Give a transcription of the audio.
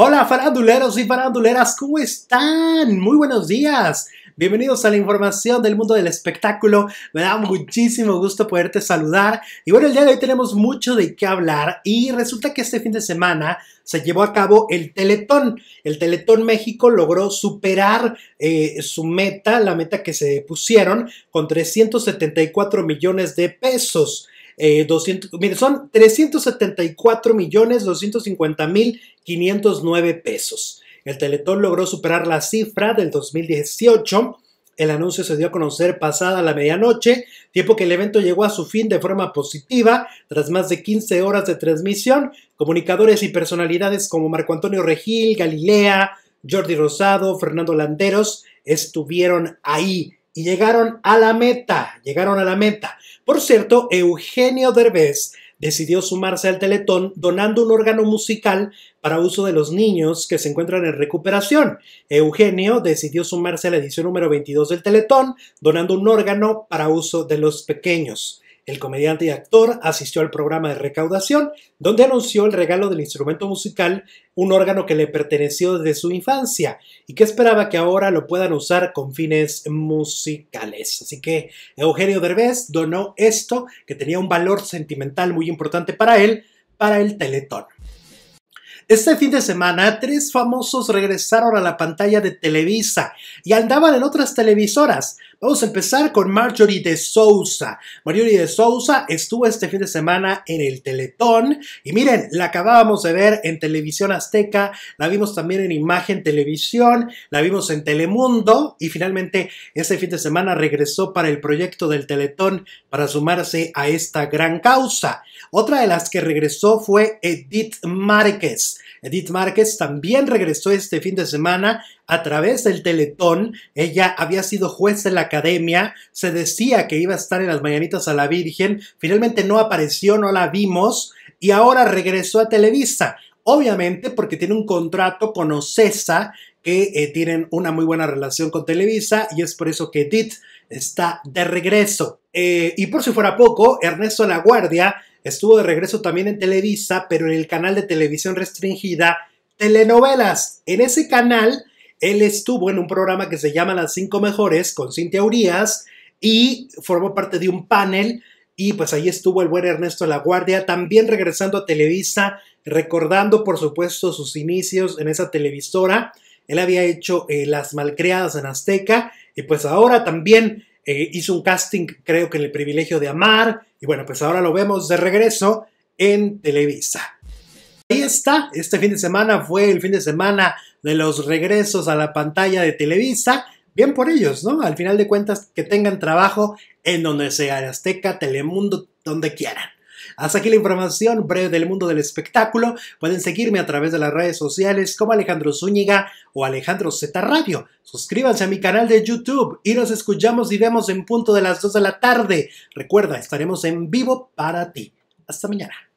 Hola faranduleros y faranduleras, ¿cómo están? Muy buenos días. Bienvenidos a la información del mundo del espectáculo. Me da muchísimo gusto poderte saludar. Y bueno, el día de hoy tenemos mucho de qué hablar y resulta que este fin de semana se llevó a cabo el Teletón. El Teletón México logró superar eh, su meta, la meta que se pusieron, con 374 millones de pesos. 200, eh, son 374 millones 250 pesos. El Teletón logró superar la cifra del 2018. El anuncio se dio a conocer pasada la medianoche, tiempo que el evento llegó a su fin de forma positiva, tras más de 15 horas de transmisión. Comunicadores y personalidades como Marco Antonio Regil, Galilea, Jordi Rosado, Fernando Landeros estuvieron ahí y llegaron a la meta, llegaron a la meta. Por cierto, Eugenio Derbez decidió sumarse al Teletón donando un órgano musical para uso de los niños que se encuentran en recuperación. Eugenio decidió sumarse a la edición número 22 del Teletón donando un órgano para uso de los pequeños. El comediante y actor asistió al programa de recaudación, donde anunció el regalo del instrumento musical, un órgano que le perteneció desde su infancia y que esperaba que ahora lo puedan usar con fines musicales. Así que Eugenio Derbez donó esto, que tenía un valor sentimental muy importante para él, para el Teletón. Este fin de semana, tres famosos regresaron a la pantalla de Televisa y andaban en otras televisoras. Vamos a empezar con Marjorie de Souza. Marjorie de Souza estuvo este fin de semana en el Teletón y miren, la acabábamos de ver en Televisión Azteca, la vimos también en Imagen Televisión, la vimos en Telemundo y finalmente este fin de semana regresó para el proyecto del Teletón para sumarse a esta gran causa. Otra de las que regresó fue Edith Márquez. Edith Márquez también regresó este fin de semana a través del Teletón. Ella había sido juez de la academia, se decía que iba a estar en las mañanitas a la Virgen, finalmente no apareció, no la vimos y ahora regresó a Televisa. Obviamente porque tiene un contrato con Ocesa, que eh, tienen una muy buena relación con Televisa y es por eso que Edith está de regreso. Eh, y por si fuera poco, Ernesto La Guardia estuvo de regreso también en Televisa, pero en el canal de televisión restringida Telenovelas. En ese canal él estuvo en un programa que se llama Las cinco mejores con Cintia Urias y formó parte de un panel y pues ahí estuvo el buen Ernesto La Guardia, también regresando a Televisa, recordando por supuesto sus inicios en esa televisora. Él había hecho eh, Las Malcriadas en Azteca y pues ahora también eh, hizo un casting, creo que en El Privilegio de Amar. Y bueno, pues ahora lo vemos de regreso en Televisa ahí está, este fin de semana fue el fin de semana de los regresos a la pantalla de Televisa. Bien por ellos, ¿no? Al final de cuentas, que tengan trabajo en donde sea, Azteca, Telemundo, donde quieran. Hasta aquí la información breve del mundo del espectáculo. Pueden seguirme a través de las redes sociales como Alejandro Zúñiga o Alejandro Z Radio. Suscríbanse a mi canal de YouTube y nos escuchamos y vemos en punto de las 2 de la tarde. Recuerda, estaremos en vivo para ti. Hasta mañana.